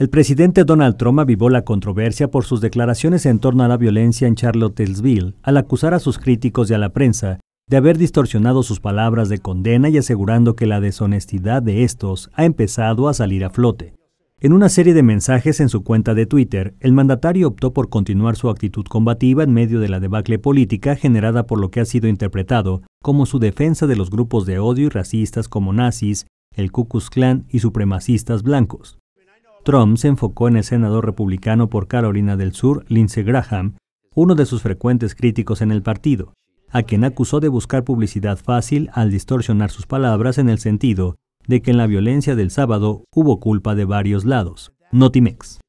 El presidente Donald Trump avivó la controversia por sus declaraciones en torno a la violencia en Charlottesville, al acusar a sus críticos y a la prensa de haber distorsionado sus palabras de condena y asegurando que la deshonestidad de estos ha empezado a salir a flote. En una serie de mensajes en su cuenta de Twitter, el mandatario optó por continuar su actitud combativa en medio de la debacle política generada por lo que ha sido interpretado como su defensa de los grupos de odio y racistas como nazis, el Ku Klux Klan y supremacistas blancos. Trump se enfocó en el senador republicano por Carolina del Sur, Lindsey Graham, uno de sus frecuentes críticos en el partido, a quien acusó de buscar publicidad fácil al distorsionar sus palabras en el sentido de que en la violencia del sábado hubo culpa de varios lados. Notimex.